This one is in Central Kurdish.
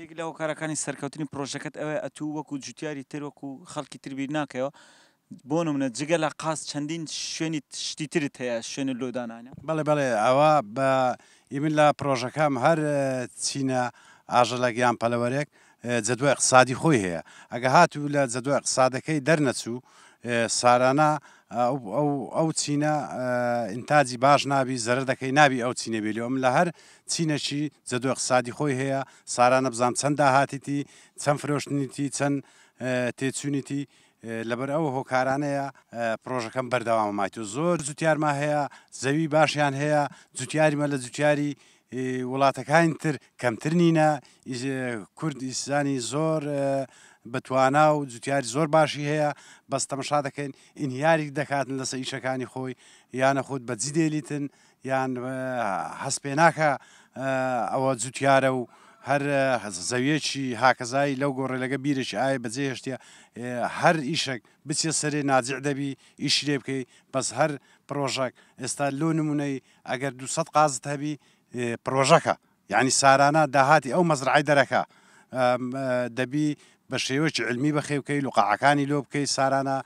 پێک لەو کارەکانی سەرکەوتنی پرۆژەکەت ئەوە ئەتوو وەکو جوتیاری تر وەکو خەڵکی تربی ناکەەوە بۆ منە جگە لە قاس چەندین شوێنی شتی ترت هەیە شوێنە لۆدانانە بەڵێ بەڵێ ئەوە بە ئیمن لە پرۆژەکەم هەر چینە ئاژەلەگەیان پەلەوەرێک جدوای اقتصادی خۆی هەیە ئەگە هاتوو لە جدوای اقتصادەکەی دەرنەچوو سارانە ئەو چینە ئینتاجی باش نابی زەرە دەکەی نابی ئەو چینە بێلیۆم لە هەر چینەشی جەدو اقتصادی خۆی هەیە سارانە بزانام چەند داهاتیتی چەند فرۆشتنیتی چەند تێچونیتی لەبەر ئەو هۆکارانەیە پرۆژەکەم بەردەوامماتی و زۆر زوتیارما هەیە زەوی باشیان هەیە زوتیاریمە لە زوتیاری وڵاتەکانی تر کەمتر نینە کورد ئیسانی زۆر بەتوانا و جوتیاری زۆر باشی هەیە بەستەمەشا دەکەین ئینیاری دەکاتن لەسەر ئیشەکانی خۆی یانەخود بە جدێلیتن یان هەست پێناکە ئەوە جوتیارە و هەر زەویەکی هاکەزایی لەو گۆڕێ لەگە بیرش ئایا بەجێ هێشتە هەر ئیشک بچێ سەرێ نازیع دەبی ئیشی لێ بکەی بەس هەر پرۆژەک ئێستا لۆ نمونەی ئەگەر 200 قازت هەبی پرۆژەکە یعنی سارانە داهاتی ئەو مەزرعی دەرەکە دەبی بە شێوەی علمی بەخێوکەی لوقعەکانی لۆ بکەی سارانە